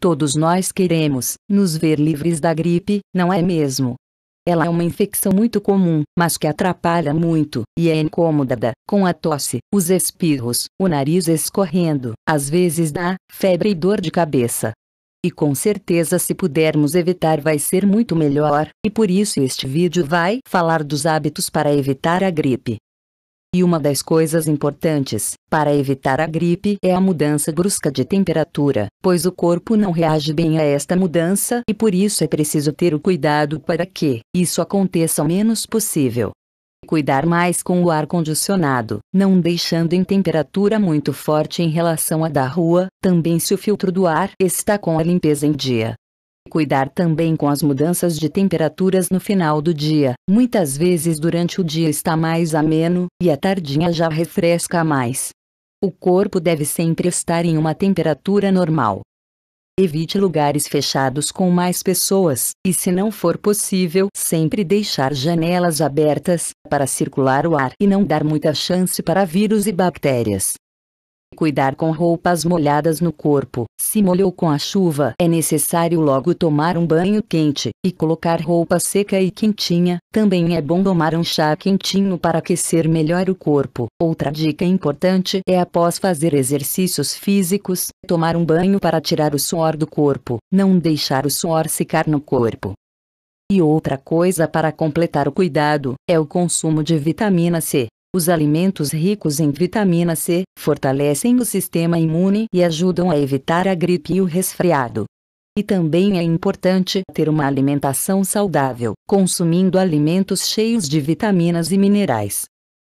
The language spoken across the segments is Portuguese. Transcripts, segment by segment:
Todos nós queremos nos ver livres da gripe, não é mesmo? Ela é uma infecção muito comum, mas que atrapalha muito, e é incômoda, com a tosse, os espirros, o nariz escorrendo, às vezes dá febre e dor de cabeça. E com certeza se pudermos evitar vai ser muito melhor, e por isso este vídeo vai falar dos hábitos para evitar a gripe. E uma das coisas importantes para evitar a gripe é a mudança brusca de temperatura, pois o corpo não reage bem a esta mudança e por isso é preciso ter o cuidado para que isso aconteça o menos possível. Cuidar mais com o ar condicionado, não deixando em temperatura muito forte em relação à da rua, também se o filtro do ar está com a limpeza em dia. Cuidar também com as mudanças de temperaturas no final do dia. Muitas vezes durante o dia está mais ameno, e a tardinha já refresca mais. O corpo deve sempre estar em uma temperatura normal. Evite lugares fechados com mais pessoas, e se não for possível, sempre deixar janelas abertas, para circular o ar e não dar muita chance para vírus e bactérias. Cuidar com roupas molhadas no corpo. Se molhou com a chuva, é necessário logo tomar um banho quente e colocar roupa seca e quentinha. Também é bom tomar um chá quentinho para aquecer melhor o corpo. Outra dica importante é após fazer exercícios físicos, tomar um banho para tirar o suor do corpo, não deixar o suor secar no corpo. E outra coisa para completar o cuidado é o consumo de vitamina C. Os alimentos ricos em vitamina C fortalecem o sistema imune e ajudam a evitar a gripe e o resfriado. E também é importante ter uma alimentação saudável, consumindo alimentos cheios de vitaminas e minerais.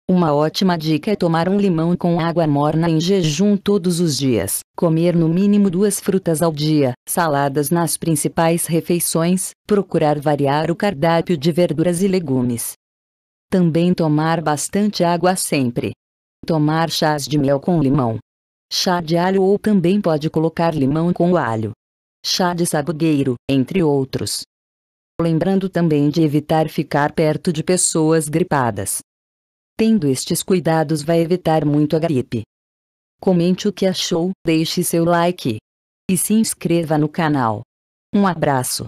Uma ótima dica é tomar um limão com água morna em jejum todos os dias, comer no mínimo duas frutas ao dia, saladas nas principais refeições, procurar variar o cardápio de verduras e legumes também tomar bastante água sempre. Tomar chás de mel com limão. Chá de alho ou também pode colocar limão com alho. Chá de sabugueiro, entre outros. Lembrando também de evitar ficar perto de pessoas gripadas. Tendo estes cuidados vai evitar muito a gripe. Comente o que achou, deixe seu like. E se inscreva no canal. Um abraço.